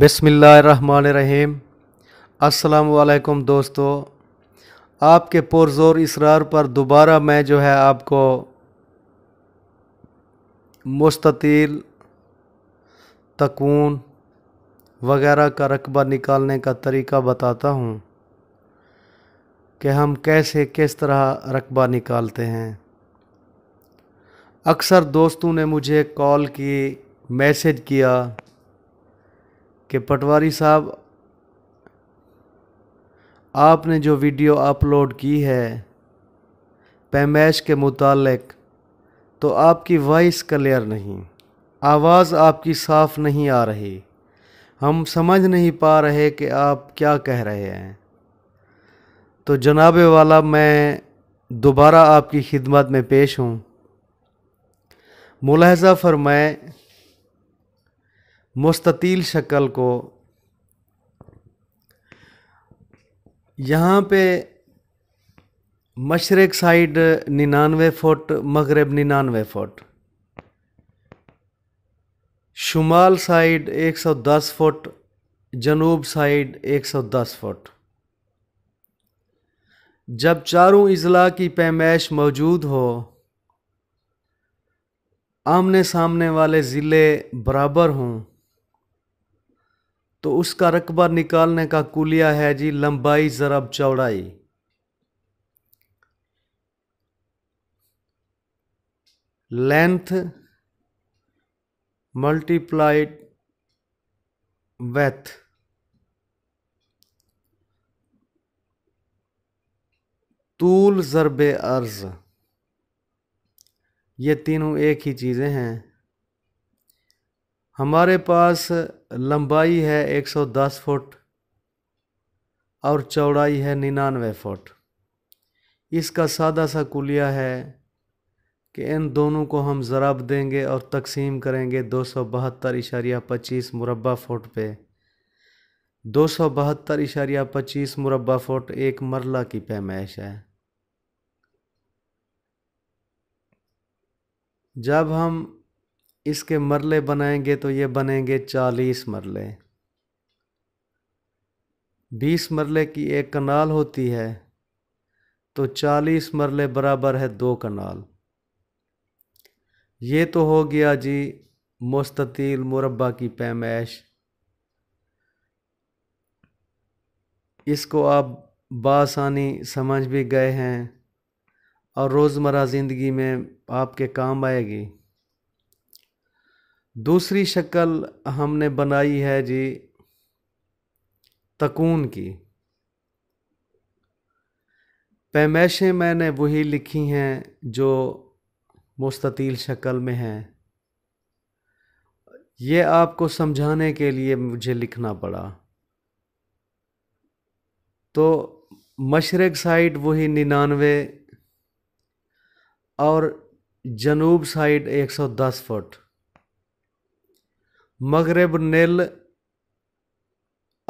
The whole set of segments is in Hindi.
बिसमीम् असलकुम दोस्तों आपके पुरजोर इसरार पर दोबारा मैं जो है आपको मुस्ततील तकून वगैरह का रकबा निकालने का तरीका बताता हूँ कि हम कैसे किस तरह रकबा निकालते हैं अक्सर दोस्तों ने मुझे कॉल की मैसेज किया कि पटवारी साहब आपने जो वीडियो अपलोड की है पैमैश के मुतालक तो आपकी वॉइस क्लियर नहीं आवाज़ आपकी साफ़ नहीं आ रही हम समझ नहीं पा रहे कि आप क्या कह रहे हैं तो जनाब वाला मैं दोबारा आपकी खिदमत में पेश हूँ मुलहजा फरमाए मुस्ततील शक्ल को यहाँ पे मशरक़ साइड निन्यानवे फुट मगरब निन्यानवे फुट शुमाल साइड 110 फुट जनूब साइड 110 फुट जब चारों अजला की पैमाइश मौजूद हो आमने सामने वाले ज़िले बराबर हों तो उसका रकबा निकालने का कुलिया है जी लंबाई ज़रब चौड़ाई लेंथ मल्टीप्लाइड वेथ तूल ज़रब अर्ज़ ये तीनों एक ही चीज़ें हैं हमारे पास लंबाई है 110 फुट और चौड़ाई है निन्यानवे फुट इसका सादा सा कुलिया है कि इन दोनों को हम ज़रब देंगे और तकसीम करेंगे दो सौ बहत्तर इशारिया पच्चीस मुरबा फुट पे दो सौ बहत्तर इशारिया पच्चीस मुरबा फुट एक मरला की पैमाइश है जब हम इसके मरले बनाएंगे तो ये बनेंगे चालीस मरले बीस मरले की एक कनाल होती है तो चालीस मरले बराबर है दो कनाल ये तो हो गया जी मुस्ततील मुरबा की पैमाइश इसको आप बासानी समझ भी गए हैं और रोज़मर्रा ज़िंदगी में आपके काम आएगी दूसरी शक्ल हमने बनाई है जी तकून की पैमाइशें मैंने वही लिखी हैं जो मुस्ततील शक्ल में हैं ये आपको समझाने के लिए मुझे लिखना पड़ा तो मशरक़ साइड वही निन्यानवे और जनूब साइड 110 फुट मगरब नील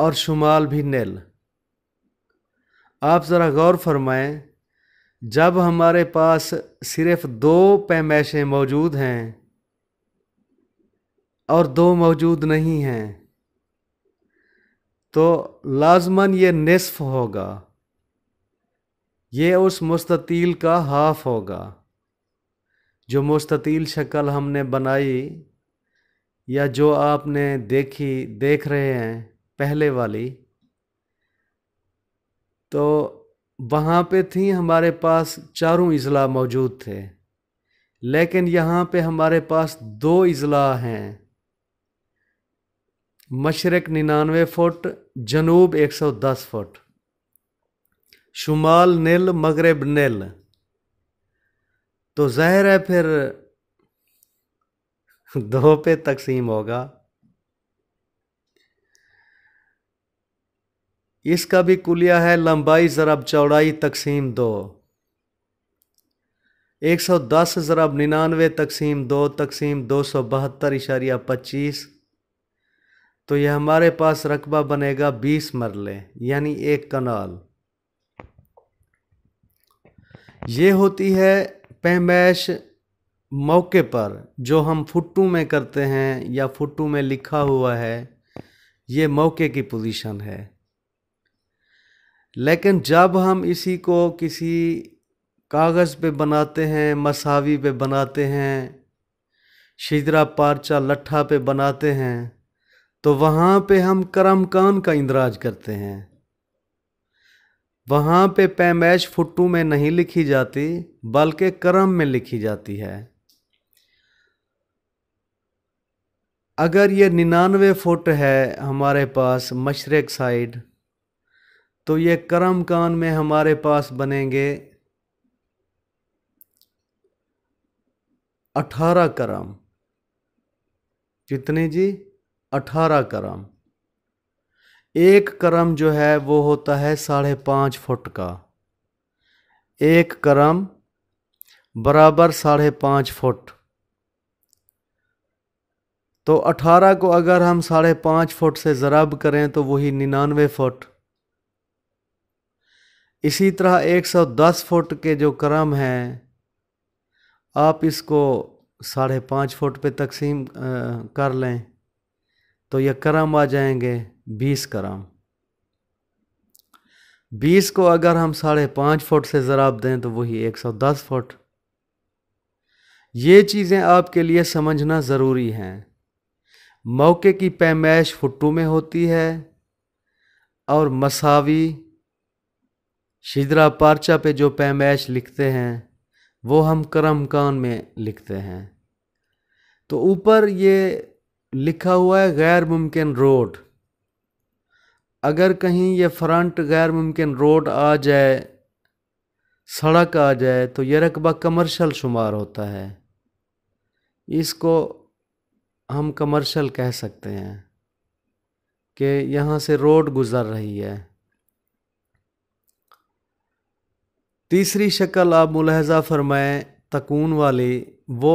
और शुमाल भी नील आप ज़रा गौर फरमाएं जब हमारे पास सिर्फ दो पैमाइशें मौजूद हैं और दो मौजूद नहीं हैं तो लाजमन ये नसफ होगा ये उस मुस्ततील का हाफ होगा जो मुस्ततील शक्ल हमने बनाई या जो आपने देखी देख रहे हैं पहले वाली तो वहाँ पे थी हमारे पास चारों अजला मौजूद थे लेकिन यहाँ पे हमारे पास दो अजला हैं मशरक निन्यानवे फुट जनूब 110 फुट शुमाल नील मगरब नील तो ज़ाहिर है फिर दो पे तकसीम होगा इसका भी कुलिया है लंबाई ज़रब चौड़ाई तकसीम दो एक सौ दस ज़रब निन्यानवे तकसीम दो तकसीम दो सौ बहत्तर इशारिया पच्चीस तो यह हमारे पास रकबा बनेगा बीस मरले यानी एक कनाल ये होती है पैमैश मौके पर जो हम फुट्टू में करते हैं या फुट्टू में लिखा हुआ है ये मौके की पोजीशन है लेकिन जब हम इसी को किसी कागज़ पे बनाते हैं मसावी पे बनाते हैं शिजरा पारचा लट्ठा पे बनाते हैं तो वहाँ पे हम करम कान का इंदराज करते हैं वहाँ पे पैमैश फुट्टू में नहीं लिखी जाती बल्कि करम में लिखी जाती है अगर ये निन्यानवे फुट है हमारे पास मशरक़ साइड तो ये करम कान में हमारे पास बनेंगे अठारह करम कितने जी अठारह करम एक करम जो है वो होता है साढ़े पाँच फुट का एक करम बराबर साढ़े पाँच फुट तो 18 को अगर हम साढ़े पाँच फुट से ज़रब करें तो वही निन्यानवे फुट इसी तरह 110 फुट के जो क्रम हैं आप इसको साढ़े पाँच फुट पे तकसीम कर लें तो यह क्रम आ जाएंगे बीस क्रम बीस को अगर हम साढ़े पाँच फुट से ज़राब दें तो वही एक सौ दस फुट ये चीज़ें आपके लिए समझना ज़रूरी हैं मौके की पैमाइश फुट्टू में होती है और मसावी शिदरा पार्चा पे जो पैमाइश लिखते हैं वो हम करम कान में लिखते हैं तो ऊपर ये लिखा हुआ है गैर मुमकिन रोड अगर कहीं ये फ्रंट गैर मुमकिन रोड आ जाए सड़क आ जाए तो ये रकबा कमर्शल शुमार होता है इसको हम कमर्शियल कह सकते हैं कि यहाँ से रोड गुज़र रही है तीसरी शक्ल आप मुलहजा फरमाए तकून वाली वो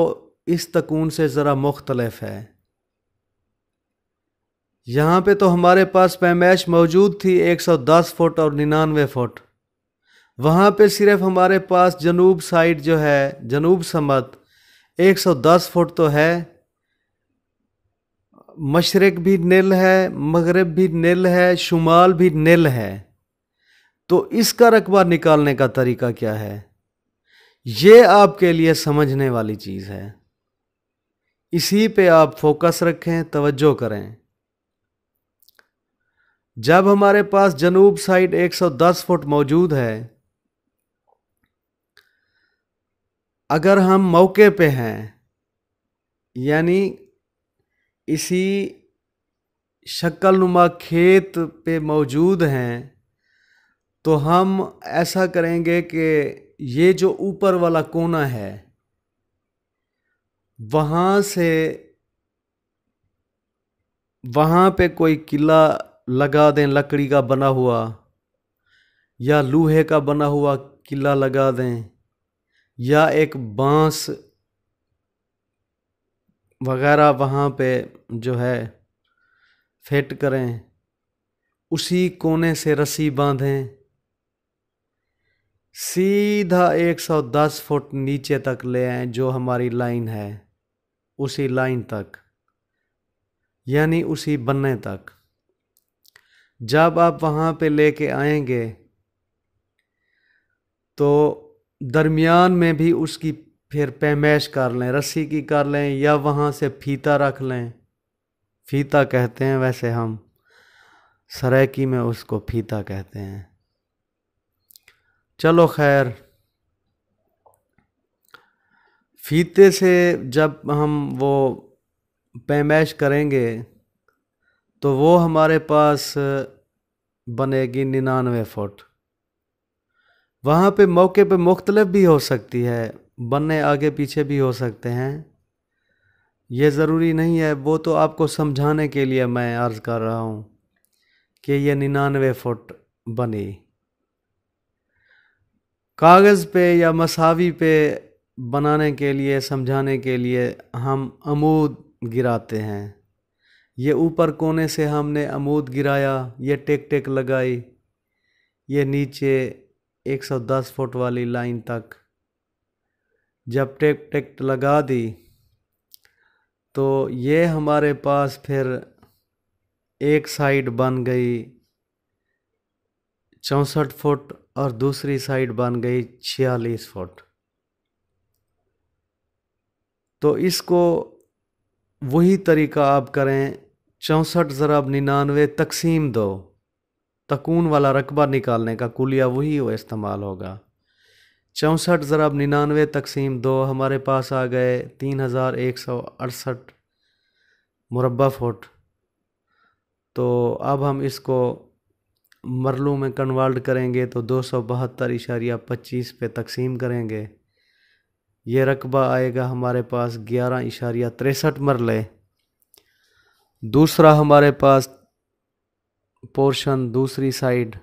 इस तकून से ज़रा मुख्तलफ है यहाँ पे तो हमारे पास पैमाइश मौजूद थी 110 फुट और निन्यानवे फुट वहाँ पे सिर्फ हमारे पास जनूब साइड जो है जनूब समत 110 फुट तो है मशरक़ भी नील है मगरब भी नील है शुमाल भी नील है तो इसका रकबा निकालने का तरीका क्या है ये आपके लिए समझने वाली चीज़ है इसी पे आप फोकस रखें तवज्जो करें जब हमारे पास जनूब साइड 110 फुट मौजूद है अगर हम मौके पे हैं यानी इसी शक्लनुमा खेत पे मौजूद हैं तो हम ऐसा करेंगे कि ये जो ऊपर वाला कोना है वहाँ से वहाँ पे कोई किला लगा दें लकड़ी का बना हुआ या लोहे का बना हुआ किला लगा दें या एक बांस वगैरह वहाँ पे जो है फिट करें उसी कोने से रस्सी बांधें सीधा 110 फुट नीचे तक ले आए जो हमारी लाइन है उसी लाइन तक यानी उसी बन्ने तक जब आप वहाँ पे लेके आएंगे तो दरमियान में भी उसकी फिर पैमेश कर लें रस्सी की कर लें या वहाँ से फीता रख लें फीता कहते हैं वैसे हम सरेकी में उसको फीता कहते हैं चलो खैर फीते से जब हम वो पैमेश करेंगे तो वो हमारे पास बनेगी निन्यानवे फुट वहाँ पे मौके पे मुख्तलफ भी हो सकती है बनने आगे पीछे भी हो सकते हैं ये ज़रूरी नहीं है वो तो आपको समझाने के लिए मैं अर्ज़ कर रहा हूँ कि ये निन्यानवे फुट बनी कागज़ पे या मसावी पे बनाने के लिए समझाने के लिए हम अमूद गिराते हैं ये ऊपर कोने से हमने अमूद गिराया ये टेक टेक लगाई ये नीचे 110 फुट वाली लाइन तक जब टेक टेक्ट लगा दी तो ये हमारे पास फिर एक साइड बन गई चौंसठ फुट और दूसरी साइड बन गई छियालीस फुट तो इसको वही तरीका आप करें चौंसठ ज़रब निन्यानवे तकसीम दो तकून वाला रकबा निकालने का कुलिया वही वो इस्तेमाल होगा चौंसठ ज़रब निन्यानवे तकसीम दो हमारे पास आ गए तीन हज़ार एक सौ अड़सठ मुरबा फुट तो अब हम इसको मरलू में कन्वर्ट करेंगे तो दो सौ बहत्तर इशारिया पच्चीस पे तकसीम करेंगे ये रकबा आएगा हमारे पास ग्यारह इशारिया तिरसठ मरले दूसरा हमारे पास पोर्शन दूसरी साइड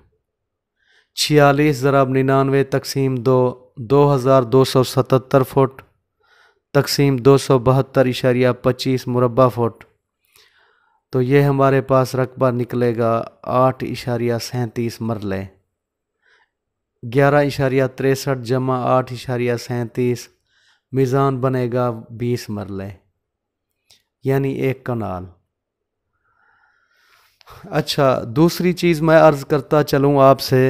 छियालीस ज़राब निन्यानवे तकसीम दो दो हज़ार दो सौ सतहत्तर फुट तकसीम दो सौ बहत्तर इशारिया पच्चीस मुरबा फुट तो ये हमारे पास रकबा निकलेगा आठ इशारिया सैंतीस मरले ग्यारह इशारिया तिरसठ जमा आठ इशारिया सैंतीस मिज़ान बनेगा बीस मरले यानी एक कनाल अच्छा दूसरी चीज़ मैं अर्ज़ करता चलूँ आपसे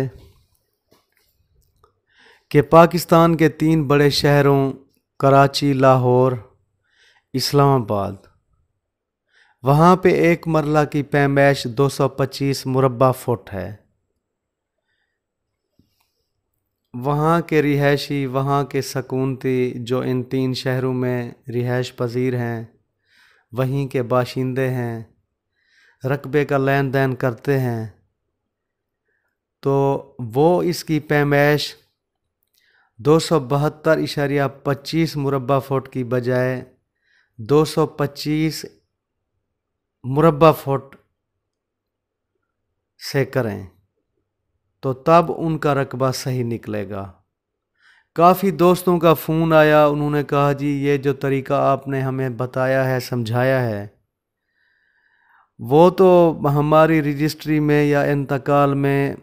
कि पाकिस्तान के तीन बड़े शहरों कराची लाहौर इस्लामाबाद वहाँ पे एक मरला की पैमाइश 225 मुरबा फुट है वहाँ के रिहायशी वहाँ के सकूनती जो इन तीन शहरों में रिहाइश पजीर हैं वहीं के बाशिंदे हैं रकबे का लेन देन करते हैं तो वो इसकी पैमाइश दो सौ बहत्तर इशारिया पच्चीस मुरबा फुट की बजाय दो सौ पच्चीस मुरबा फुट से करें तो तब उनका रकबा सही निकलेगा काफ़ी दोस्तों का फ़ोन आया उन्होंने कहा जी ये जो तरीका आपने हमें बताया है समझाया है वो तो हमारी रजिस्ट्री में या इंतकाल में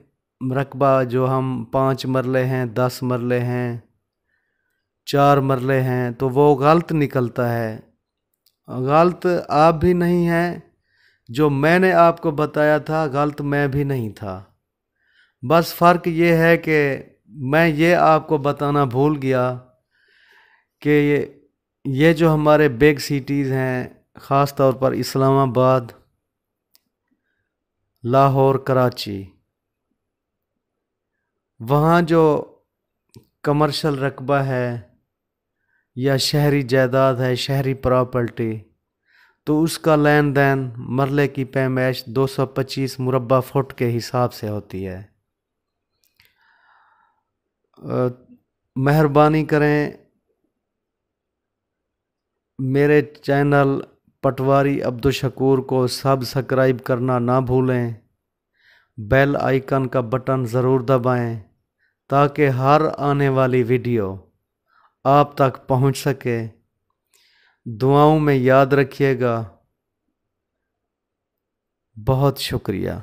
रकबा जो हम पाँच मरले हैं दस मरले हैं चार मरले हैं तो वो गलत निकलता है गलत आप भी नहीं हैं जो मैंने आपको बताया था गलत मैं भी नहीं था बस फ़र्क ये है कि मैं ये आपको बताना भूल गया कि ये ये जो हमारे बिग सिटीज़ हैं ख़ास तौर पर इस्लामाबाद लाहौर कराची वहाँ जो कमर्शल रकबा है या शहरी जायदाद है शहरी प्रॉपर्टी तो उसका लेन देन मरले की पैमाइश 225 मुरबा फुट के हिसाब से होती है मेहरबानी करें मेरे चैनल पटवारी अब्दुलशकूर को सब्सक्राइब करना ना भूलें बेल आइकन का बटन ज़रूर दबाएं ताकि हर आने वाली वीडियो आप तक पहुंच सके दुआओं में याद रखिएगा बहुत शुक्रिया